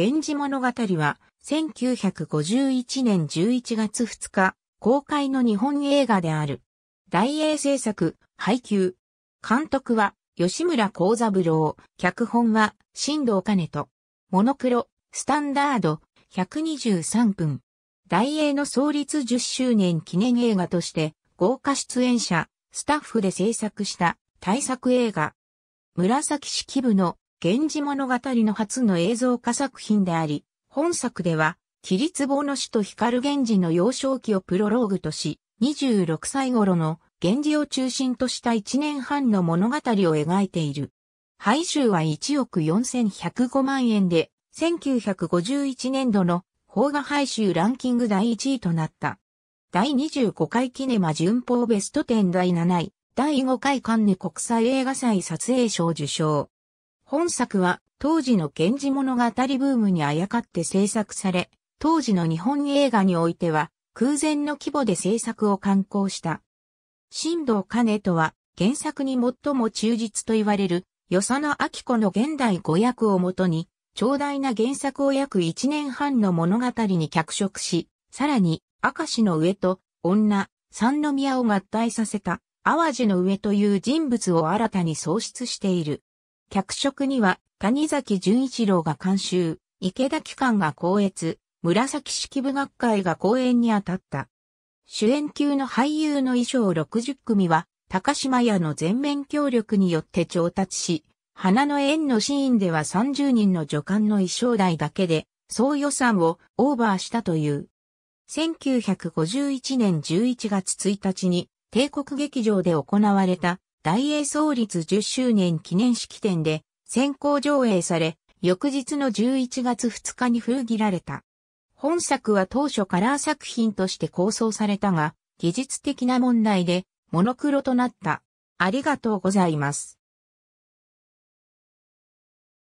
源氏物語は、1951年11月2日、公開の日本映画である。大英制作、配給。監督は、吉村幸三郎、脚本は、新藤兼人。モノクロ、スタンダード、123分。大英の創立10周年記念映画として、豪華出演者、スタッフで制作した、大作映画。紫式部の源氏物語の初の映像化作品であり、本作では、キリツボの死と光源氏の幼少期をプロローグとし、26歳頃の源氏を中心とした1年半の物語を描いている。配収は1億4105万円で、1951年度の邦画配収ランキング第1位となった。第25回キネマ巡報ベスト10第7位、第5回カンヌ国際映画祭撮影賞受賞。本作は当時の源氏物語ブームにあやかって制作され、当時の日本映画においては空前の規模で制作を刊行した。新藤兼とは原作に最も忠実と言われる、与謝野明子の現代語訳をもとに、長大な原作を約1年半の物語に脚色し、さらに、明石の上と女、三宮を合体させた、淡路の上という人物を新たに創出している。脚色には谷崎潤一郎が監修、池田機関が校閲、紫式部学会が講演に当たった。主演級の俳優の衣装60組は、高島屋の全面協力によって調達し、花の縁のシーンでは30人の助官の衣装代だけで、総予算をオーバーしたという。1951年11月1日に帝国劇場で行われた大英創立10周年記念式典で先行上映され、翌日の11月2日に封切られた。本作は当初カラー作品として構想されたが、技術的な問題でモノクロとなった。ありがとうございます。